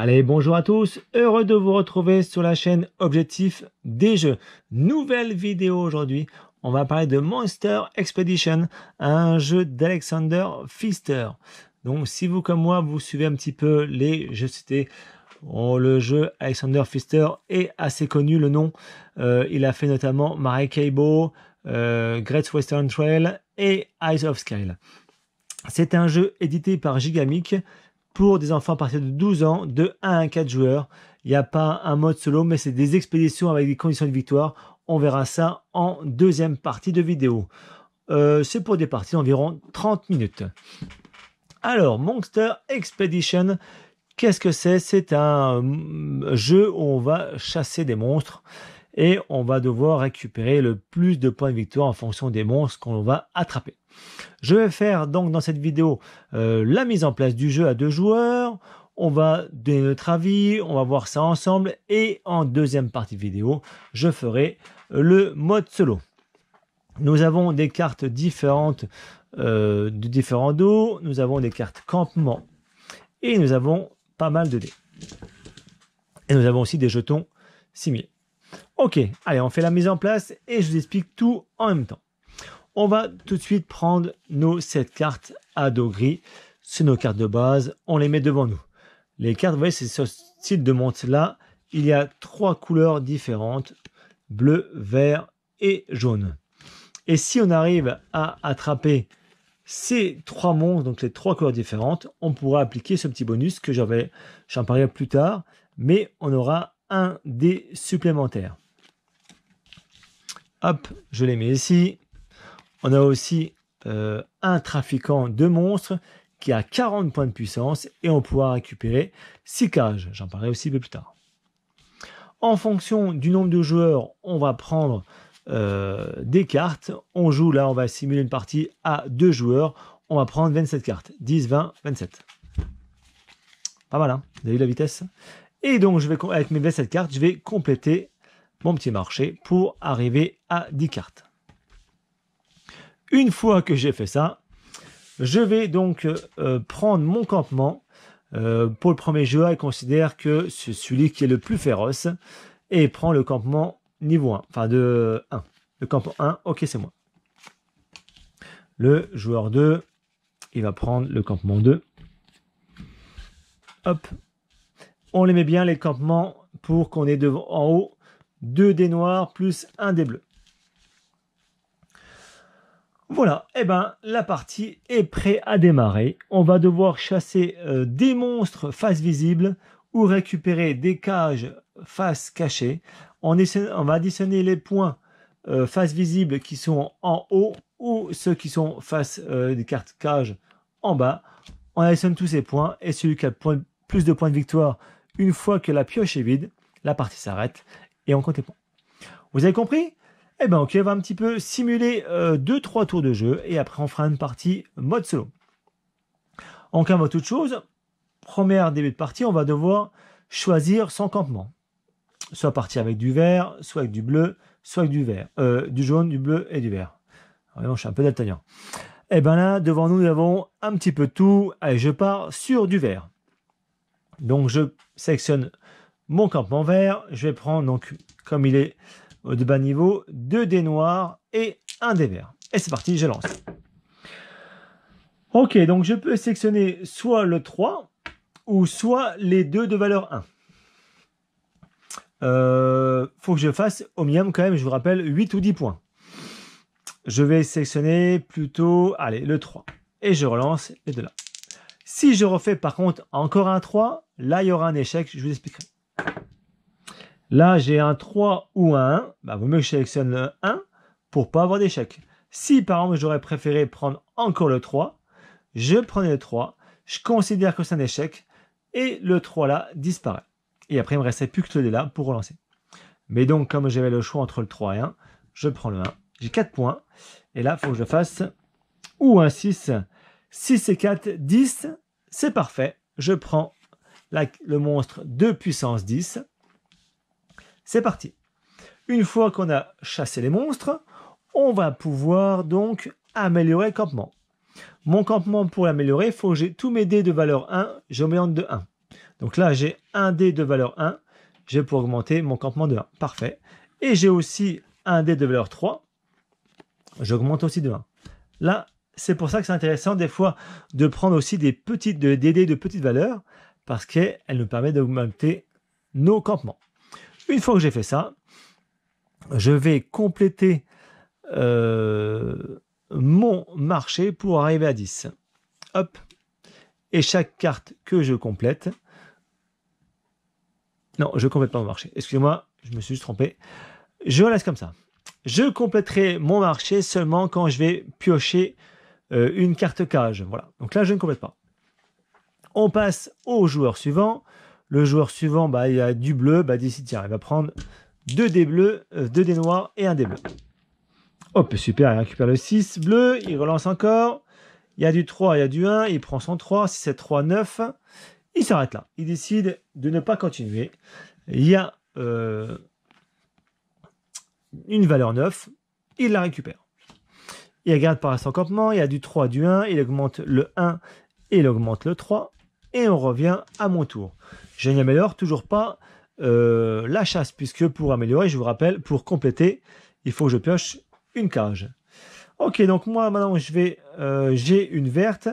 Allez, bonjour à tous, heureux de vous retrouver sur la chaîne Objectif des jeux. Nouvelle vidéo aujourd'hui, on va parler de Monster Expedition, un jeu d'Alexander Pfister. Donc si vous comme moi, vous suivez un petit peu les jeux cités, oh, le jeu Alexander Pfister est assez connu, le nom. Euh, il a fait notamment marie euh, Great Western Trail et Eyes of Scale. C'est un jeu édité par Gigamic pour des enfants à partir de 12 ans, de 1 à 4 joueurs. Il n'y a pas un mode solo, mais c'est des expéditions avec des conditions de victoire. On verra ça en deuxième partie de vidéo. Euh, c'est pour des parties d'environ 30 minutes. Alors, Monster Expedition, qu'est-ce que c'est C'est un euh, jeu où on va chasser des monstres et on va devoir récupérer le plus de points de victoire en fonction des monstres qu'on va attraper. Je vais faire donc dans cette vidéo euh, la mise en place du jeu à deux joueurs. On va donner notre avis, on va voir ça ensemble. Et en deuxième partie de vidéo, je ferai euh, le mode solo. Nous avons des cartes différentes euh, de différents dos. Nous avons des cartes campement. Et nous avons pas mal de dés. Et nous avons aussi des jetons similaires. Ok, allez, on fait la mise en place et je vous explique tout en même temps. On va tout de suite prendre nos 7 cartes à dos gris. C'est nos cartes de base, on les met devant nous. Les cartes, vous voyez, c'est ce type de montre là Il y a trois couleurs différentes, bleu, vert et jaune. Et si on arrive à attraper ces trois montres, donc les trois couleurs différentes, on pourra appliquer ce petit bonus que j'avais, j'en parlerai plus tard, mais on aura un dé supplémentaire. Hop, je les mets ici. On a aussi euh, un trafiquant de monstres qui a 40 points de puissance et on pourra récupérer 6 cages. J'en parlerai aussi un peu plus tard. En fonction du nombre de joueurs, on va prendre euh, des cartes. On joue là, on va simuler une partie à deux joueurs. On va prendre 27 cartes. 10, 20, 27. Pas mal, hein Vous avez vu la vitesse Et donc, je vais, avec mes 27 cartes, je vais compléter mon petit marché pour arriver à 10 cartes. Une fois que j'ai fait ça, je vais donc euh, prendre mon campement. pour euh, le premier jeu, il considère que c'est celui qui est le plus féroce et prend le campement niveau 1, enfin de 1. Le campement 1, ok, c'est moi. Le joueur 2, il va prendre le campement 2. Hop. On les met bien les campements pour qu'on ait devant, en haut deux des noirs plus un des bleu. Voilà, et eh ben la partie est prête à démarrer. On va devoir chasser euh, des monstres face visible ou récupérer des cages face cachée. On, on va additionner les points euh, face visible qui sont en haut ou ceux qui sont face euh, des cartes cages en bas. On additionne tous ces points et celui qui a point, plus de points de victoire, une fois que la pioche est vide, la partie s'arrête et on compte les points. Vous avez compris eh ben ok, on va un petit peu simuler 2-3 euh, tours de jeu et après on fera une partie mode solo. En cas de toute chose, première début de partie, on va devoir choisir son campement. Soit partir avec du vert, soit avec du bleu, soit avec du vert, euh, du jaune, du bleu et du vert. Alors, je suis un peu daltonien. Eh ben là, devant nous, nous avons un petit peu tout. Et je pars sur du vert. Donc je sélectionne mon campement vert. Je vais prendre donc comme il est de bas niveau, deux dés noirs et un dé vert. Et c'est parti, je lance. Ok, donc je peux sélectionner soit le 3 ou soit les deux de valeur 1. Il euh, faut que je fasse au minimum quand même, je vous rappelle, 8 ou 10 points. Je vais sélectionner plutôt, allez, le 3. Et je relance les deux là. Si je refais par contre encore un 3, là il y aura un échec, je vous expliquerai. Là, j'ai un 3 ou un 1. Bah, vaut mieux que je sélectionne le 1 pour ne pas avoir d'échec. Si, par exemple, j'aurais préféré prendre encore le 3, je prenais le 3, je considère que c'est un échec, et le 3 là disparaît. Et après, il ne me restait plus que le délai là pour relancer. Mais donc, comme j'avais le choix entre le 3 et 1, je prends le 1. J'ai 4 points. Et là, il faut que je fasse ou un 6. 6 et 4, 10. C'est parfait. Je prends le monstre de puissance 10. C'est parti. Une fois qu'on a chassé les monstres, on va pouvoir donc améliorer le campement. Mon campement, pour l'améliorer, il faut que j'ai tous mes dés de valeur 1, j'augmente de 1. Donc là, j'ai un dé de valeur 1, j'ai pour augmenter mon campement de 1. Parfait. Et j'ai aussi un dé de valeur 3, j'augmente aussi de 1. Là, c'est pour ça que c'est intéressant des fois de prendre aussi des petites des dés de petite valeur, parce qu'elles nous permettent d'augmenter nos campements. Une fois que j'ai fait ça, je vais compléter euh, mon marché pour arriver à 10. Hop. Et chaque carte que je complète... Non, je ne complète pas mon marché. Excusez-moi, je me suis juste trompé. Je laisse comme ça. Je compléterai mon marché seulement quand je vais piocher euh, une carte cage. Voilà. Donc là, je ne complète pas. On passe au joueur suivant. Le joueur suivant, bah, il a du bleu, bah, d'ici, tiens, il va prendre 2 dés bleus, euh, dés noirs et un dés bleu. Hop, super, il récupère le 6 bleu, il relance encore. Il y a du 3, il y a du 1, il prend son 3, 6, 7, 3, 9. Il s'arrête là. Il décide de ne pas continuer. Il y a euh, une valeur 9, il la récupère. Il regarde par son campement, il y a du 3, du 1, il augmente le 1 et il augmente le 3. Et on revient à mon tour je n'améliore toujours pas euh, la chasse, puisque pour améliorer, je vous rappelle, pour compléter, il faut que je pioche une cage. Ok, donc moi maintenant je vais, euh, j'ai une verte,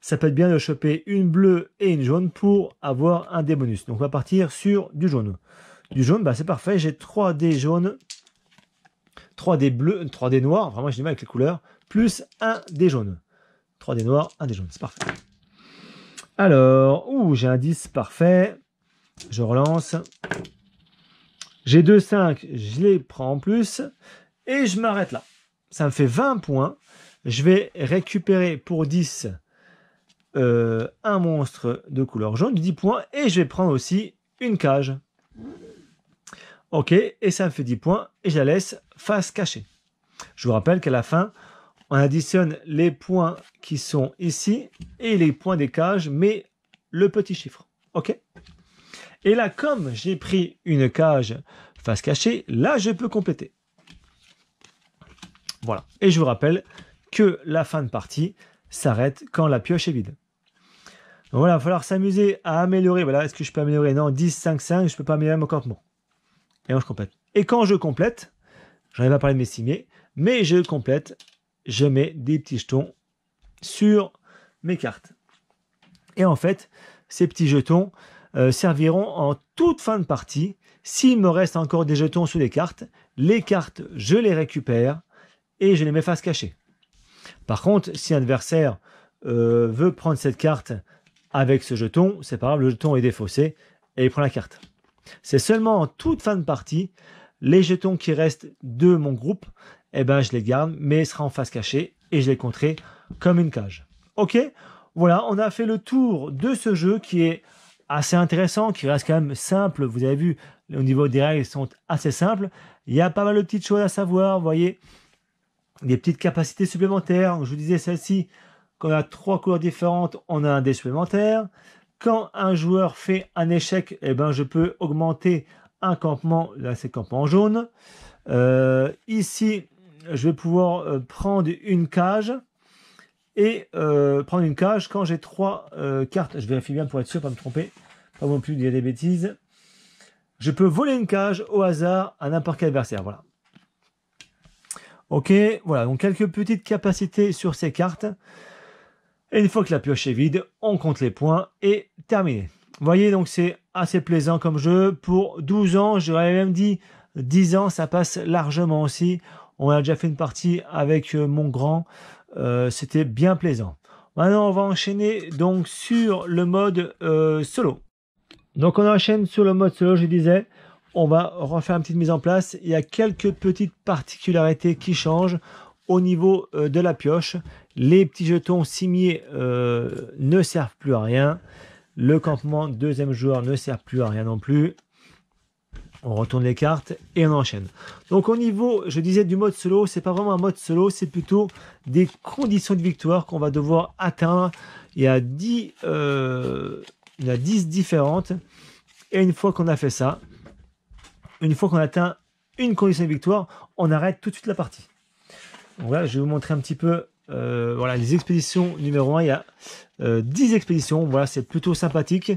ça peut être bien de choper une bleue et une jaune pour avoir un des bonus. Donc on va partir sur du jaune. Du jaune, bah, c'est parfait, j'ai 3 dés jaunes, 3 dés bleus, 3 dés noirs, vraiment je avec les couleurs, plus un dé jaune. 3 dés noirs, un dé jaune, c'est parfait. Alors, ouh, j'ai un 10, parfait. Je relance. J'ai 2-5, je les prends en plus. Et je m'arrête là. Ça me fait 20 points. Je vais récupérer pour 10 euh, un monstre de couleur jaune, 10 points. Et je vais prendre aussi une cage. Ok, et ça me fait 10 points. Et je la laisse face cachée. Je vous rappelle qu'à la fin, on additionne les points qui sont ici et les points des cages, mais le petit chiffre. OK et là, comme j'ai pris une cage face cachée, là, je peux compléter. Voilà. Et je vous rappelle que la fin de partie s'arrête quand la pioche est vide. Donc voilà, il va falloir s'amuser à améliorer. Voilà, est-ce que je peux améliorer Non, 10, 5, 5, je ne peux pas améliorer mon campement. Et moi je complète. Et quand je complète, j'en ai pas parlé de mes cimiers, mais je complète, je mets des petits jetons sur mes cartes. Et en fait, ces petits jetons, euh, serviront en toute fin de partie. S'il me reste encore des jetons sous les cartes, les cartes, je les récupère et je les mets face cachée. Par contre, si un adversaire euh, veut prendre cette carte avec ce jeton, c'est pas grave, le jeton est défaussé et il prend la carte. C'est seulement en toute fin de partie, les jetons qui restent de mon groupe, et eh ben, je les garde, mais il sera en face cachée et je les compterai comme une cage. Ok, voilà, on a fait le tour de ce jeu qui est assez intéressant, qui reste quand même simple. Vous avez vu, au niveau des règles, sont assez simples. Il y a pas mal de petites choses à savoir, vous voyez. Des petites capacités supplémentaires. Je vous disais celle-ci, quand on a trois couleurs différentes, on a un dé supplémentaire. Quand un joueur fait un échec, et eh ben, je peux augmenter un campement, là c'est campement jaune. Euh, ici, je vais pouvoir euh, prendre une cage et euh, prendre une cage quand j'ai trois euh, cartes. Je vérifie bien pour être sûr, pas me tromper, pas non plus dire des bêtises. Je peux voler une cage au hasard à n'importe quel adversaire. Voilà. Ok, voilà, donc quelques petites capacités sur ces cartes. Et une fois que la pioche est vide, on compte les points et terminé. Vous voyez, donc c'est assez plaisant comme jeu. Pour 12 ans, j'aurais même dit 10 ans, ça passe largement aussi. On a déjà fait une partie avec euh, mon grand euh, c'était bien plaisant. Maintenant, on va enchaîner donc sur le mode euh, solo. Donc, on enchaîne sur le mode solo, je disais. On va refaire une petite mise en place. Il y a quelques petites particularités qui changent au niveau euh, de la pioche. Les petits jetons cimiers ne servent plus à rien. Le campement deuxième joueur ne sert plus à rien non plus on retourne les cartes et on enchaîne. Donc au niveau, je disais du mode solo, c'est pas vraiment un mode solo, c'est plutôt des conditions de victoire qu'on va devoir atteindre. Il y a 10, euh, a 10 différentes. Et une fois qu'on a fait ça, une fois qu'on atteint une condition de victoire, on arrête tout de suite la partie. Voilà, je vais vous montrer un petit peu euh, voilà, les expéditions numéro 1. Il y a 10 euh, expéditions. Voilà, c'est plutôt sympathique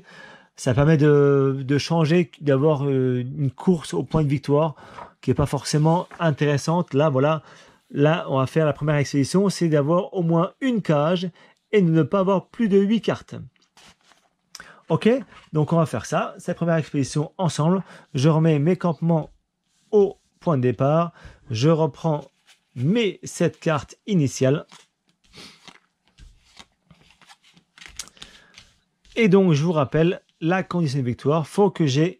ça permet de, changer, d'avoir euh, une course au point de victoire qui n'est pas forcément intéressante. Là, voilà, là, on va faire la première expédition, c'est d'avoir au moins une cage et de ne pas avoir plus de huit cartes. Ok, donc on va faire ça, cette première expédition ensemble. Je remets mes campements au point de départ. Je reprends mes 7 cartes initiales. Et donc, je vous rappelle la condition de victoire, faut que j'ai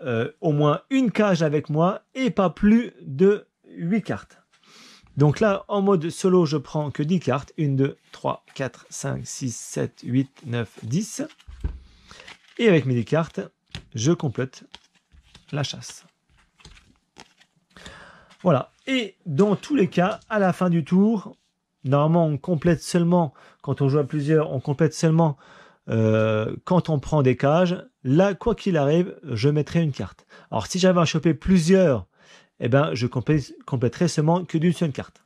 euh, au moins une cage avec moi et pas plus de 8 cartes. Donc là, en mode solo, je prends que 10 cartes. 1, 2, 3, 4, 5, 6, 7, 8, 9, 10. Et avec mes 10 cartes, je complète la chasse. Voilà. Et dans tous les cas, à la fin du tour, normalement, on complète seulement, quand on joue à plusieurs, on complète seulement euh, quand on prend des cages, là, quoi qu'il arrive, je mettrai une carte. Alors, si j'avais à choper plusieurs, eh ben, je compléterai seulement que d'une seule carte.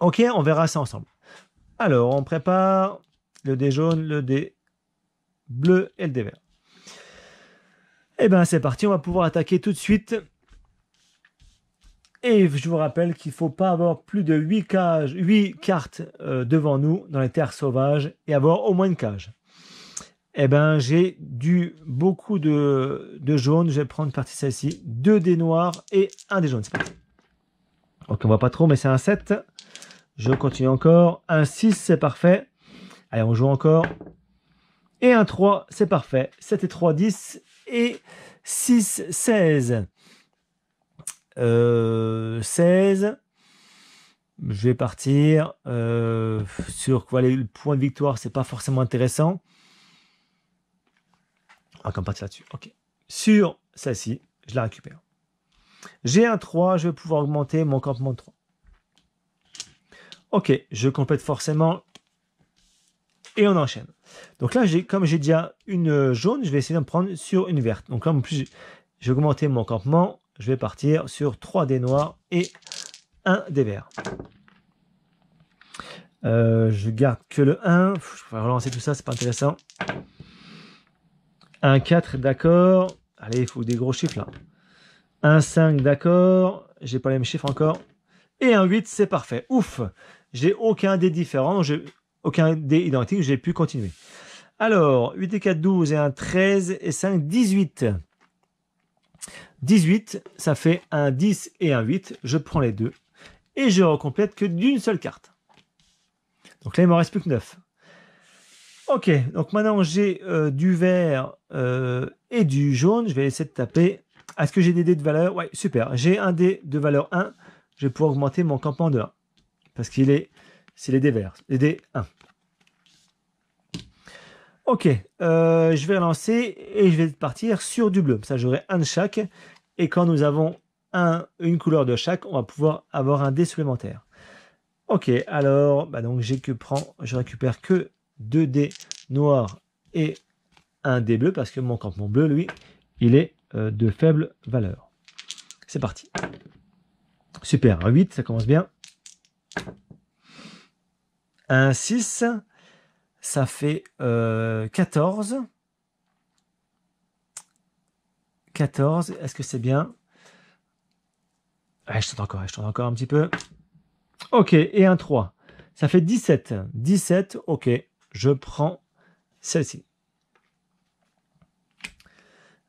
Ok, on verra ça ensemble. Alors, on prépare le dé jaune, le dé bleu et le dé vert. Eh bien, c'est parti, on va pouvoir attaquer tout de suite et je vous rappelle qu'il ne faut pas avoir plus de 8, 8 cartes euh, devant nous dans les terres sauvages et avoir au moins une cage. Eh bien, j'ai dû beaucoup de, jaunes. Je vais prendre partie celle-ci. 2 des noirs et un des jaunes. Donc, Ok, on voit pas trop, mais c'est un 7. Je continue encore. Un 6, c'est parfait. Allez, on joue encore. Et un 3, c'est parfait. 7 et 3, 10. Et 6, 16. 16. Euh, je vais partir euh, sur quoi les points de victoire, c'est pas forcément intéressant. On va quand là-dessus. Ok. Sur celle-ci, je la récupère. J'ai un 3, je vais pouvoir augmenter mon campement de 3. Ok, je complète forcément. Et on enchaîne. Donc là, comme j'ai déjà une jaune, je vais essayer d'en prendre sur une verte. Donc là, en plus, j'ai augmenté mon campement je vais partir sur 3 dés noirs et 1 des verts. Euh, je garde que le 1. Je vais relancer tout ça, c'est pas intéressant. 1 4, d'accord. Allez, il faut des gros chiffres là. 1, 5, d'accord. J'ai pas les mêmes chiffres encore. Et un 8, c'est parfait. Ouf J'ai aucun dé différent, aucun dé identique, j'ai pu continuer. Alors, 8 et 4, 12 et 1, 13 et 5, 18. 18, ça fait un 10 et un 8. Je prends les deux et je recomplète que d'une seule carte. Donc là, il m'en reste plus que 9. Ok, donc maintenant j'ai euh, du vert euh, et du jaune. Je vais essayer de taper. Est-ce que j'ai des dés de valeur Ouais, super. J'ai un dé de valeur 1. Je vais pouvoir augmenter mon campement de 1. Parce qu'il est. C'est les dés verts. Les dés 1. Ok, euh, je vais relancer et je vais partir sur du bleu. Ça, j'aurai un de chaque. Et quand nous avons un, une couleur de chaque, on va pouvoir avoir un dé supplémentaire. Ok, alors, bah donc j'ai que prend, je récupère que deux dés noirs et un dé bleu, parce que mon campement bleu, lui, il est euh, de faible valeur. C'est parti. Super, un 8, ça commence bien. Un 6, ça fait 14. Euh, 14. Est-ce que c'est bien ah, Je tourne encore, je encore un petit peu. Ok, et un 3. Ça fait 17. 17, ok, je prends celle-ci.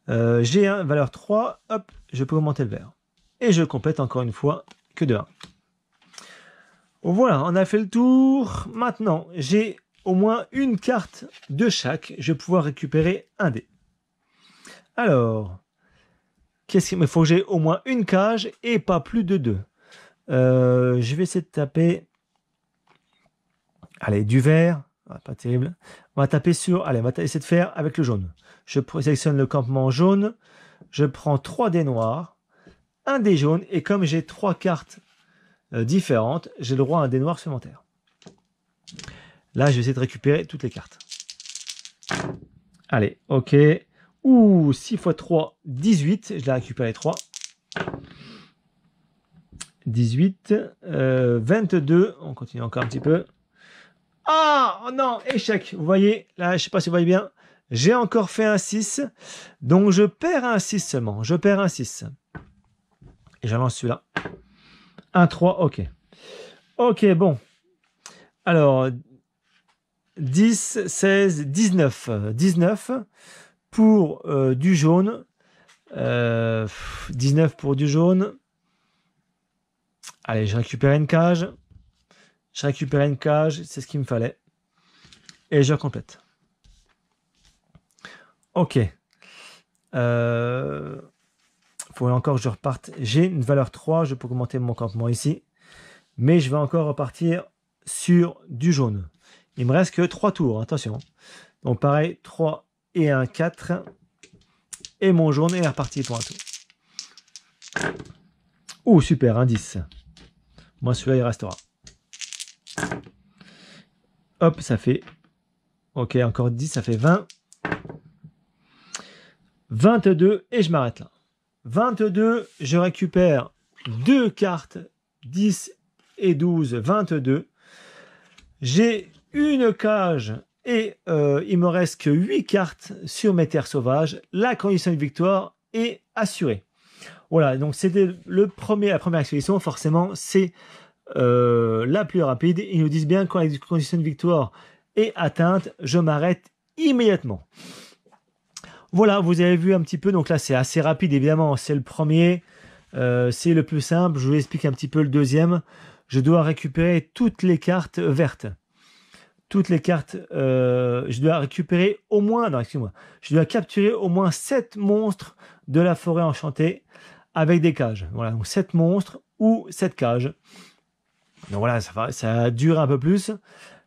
Euh, j'ai un valeur 3, hop, je peux augmenter le vert. Et je complète encore une fois que de 1. Voilà, on a fait le tour. Maintenant, j'ai au moins une carte de chaque. Je vais pouvoir récupérer un dé. Alors, Qu'est-ce qu'il me faut J'ai au moins une cage et pas plus de deux. Euh, je vais essayer de taper. Allez, du vert. Ah, pas terrible. On va taper sur. Allez, on va essayer de faire avec le jaune. Je sélectionne le campement jaune. Je prends trois dés noirs, un dés jaune. Et comme j'ai trois cartes euh, différentes, j'ai le droit à un dés noir supplémentaire. Là, je vais essayer de récupérer toutes les cartes. Allez, ok. Ouh, 6 x 3, 18. Je l'ai récupéré 3. 18. 22. On continue encore un petit peu. Ah oh non, échec. Vous voyez, là, je ne sais pas si vous voyez bien. J'ai encore fait un 6. Donc je perds un 6 seulement. Je perds un 6. Et j'avance celui-là. Un 3, ok. Ok, bon. Alors, 10, 16, 19. 19 pour euh, du jaune. 19 euh, pour du jaune. Allez, je récupère une cage. Je récupère une cage, c'est ce qu'il me fallait. Et je complète. Ok. Euh, faut encore que je reparte. J'ai une valeur 3, je peux augmenter mon campement ici. Mais je vais encore repartir sur du jaune. Il me reste que 3 tours, attention. Donc pareil, 3, et un 4. Et mon journée est reparti pour un tour. Oh, super, un 10. Moi, celui-là, il restera. Hop, ça fait... Ok, encore 10, ça fait 20. 22, et je m'arrête là. 22, je récupère deux cartes, 10 et 12, 22. J'ai une cage et euh, il me reste que 8 cartes sur mes terres sauvages. La condition de victoire est assurée. Voilà, donc c'était le premier, la première expédition. Forcément, c'est euh, la plus rapide. Ils nous disent bien quand la condition de victoire est atteinte, je m'arrête immédiatement. Voilà, vous avez vu un petit peu. Donc là, c'est assez rapide, évidemment. C'est le premier. Euh, c'est le plus simple. Je vous explique un petit peu le deuxième. Je dois récupérer toutes les cartes vertes toutes les cartes. Euh, je dois récupérer au moins, non, excuse-moi, je dois capturer au moins 7 monstres de la forêt enchantée avec des cages. Voilà, donc 7 monstres ou 7 cages. Donc voilà, ça, ça dure un peu plus.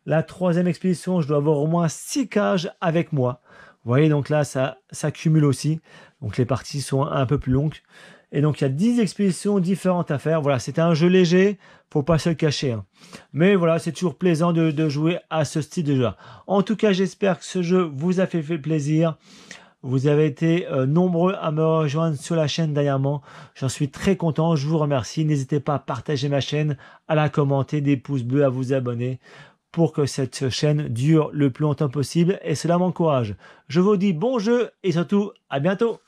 La troisième expédition, je dois avoir au moins 6 cages avec moi. Vous voyez, donc là, ça s'accumule aussi. Donc les parties sont un peu plus longues. Et donc, il y a 10 expéditions différentes à faire. Voilà, c'était un jeu léger, faut pas se le cacher. Hein. Mais voilà, c'est toujours plaisant de, jouer à ce style de jeu. En tout cas, j'espère que ce jeu vous a fait, plaisir. Vous avez été euh, nombreux à me rejoindre sur la chaîne dernièrement. J'en suis très content. Je vous remercie. N'hésitez pas à partager ma chaîne, à la commenter, des pouces bleus, à vous abonner pour que cette chaîne dure le plus longtemps possible et cela m'encourage. Je vous dis bon jeu et surtout à bientôt